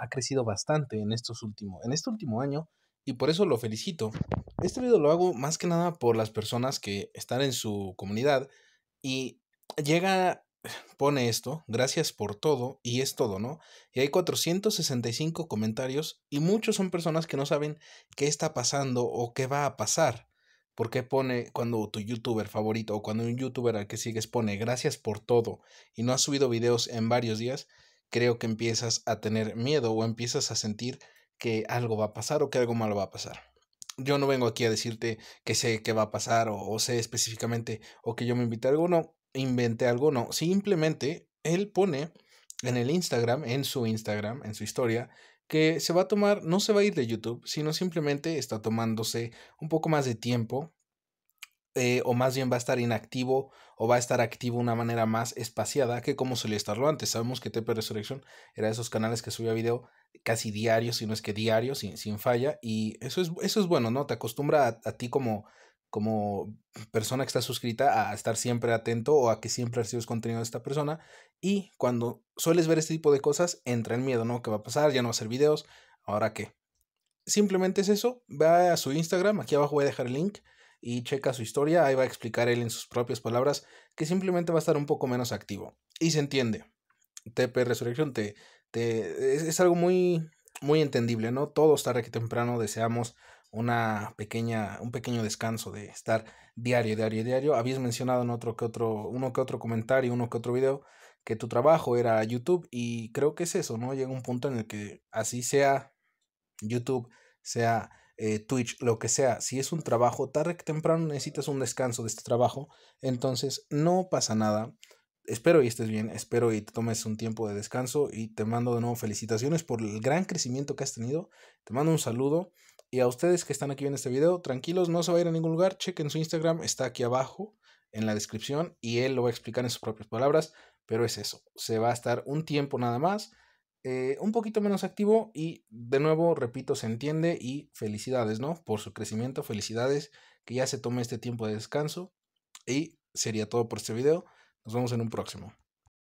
ha crecido bastante en, estos últimos, en este último año y por eso lo felicito. Este video lo hago más que nada por las personas que están en su comunidad y llega, pone esto, gracias por todo y es todo, ¿no? Y hay 465 comentarios y muchos son personas que no saben qué está pasando o qué va a pasar. Porque pone cuando tu youtuber favorito o cuando un youtuber al que sigues pone gracias por todo y no ha subido videos en varios días? creo que empiezas a tener miedo o empiezas a sentir que algo va a pasar o que algo malo va a pasar. Yo no vengo aquí a decirte que sé qué va a pasar o, sé específicamente o que yo me invité a no, inventé no, Simplemente él pone en el Instagram, en su Instagram, en su historia, que se va a tomar, no se va a ir de YouTube, sino simplemente está tomándose un poco más de tiempo eh, o más bien va a estar inactivo o va a estar activo de una manera más espaciada que como solía estarlo antes. Sabemos que TP Resurrection era de esos canales que subía video casi diario, si no es que diario, sin, falla, y eso es, eso es bueno, ¿no? Te acostumbra a, ti como, como persona que está suscrita a estar siempre atento o a que siempre recibes contenido de esta persona, y cuando sueles ver este tipo de cosas, entra el miedo, ¿no? ¿Qué va a pasar? Ya no va a hacer videos, ¿ahora qué? Simplemente es eso, va a su Instagram, aquí abajo voy a dejar el link, y checa su historia, ahí va a explicar él en sus propias palabras que simplemente va a estar un poco menos activo. Y se entiende. TP Resurrección te, es, algo muy, muy entendible, ¿no? Todos tarde que temprano deseamos una pequeña, un pequeño descanso de estar diario, diario, diario. Habías mencionado en otro que otro, uno que otro comentario, uno que otro video, que tu trabajo era YouTube y creo que es eso, ¿no? Llega un punto en el que así sea YouTube, sea eh, Twitch, lo que sea, si es un trabajo, tarde que temprano necesitas un descanso de este trabajo, entonces no pasa nada. Espero y estés bien, espero y te tomes un tiempo de descanso y te mando de nuevo felicitaciones por el gran crecimiento que has tenido. Te mando un saludo y a ustedes que están aquí viendo este video, tranquilos, no se va a ir a ningún lugar, chequen su Instagram, está aquí abajo en la descripción y él lo va a explicar en sus propias palabras, pero es eso, se va a estar un tiempo nada más. Eh, un poquito menos activo y de nuevo, repito, se entiende y felicidades, ¿no? Por su crecimiento, felicidades, que ya se tome este tiempo de descanso y sería todo por este video. Nos vemos en un próximo.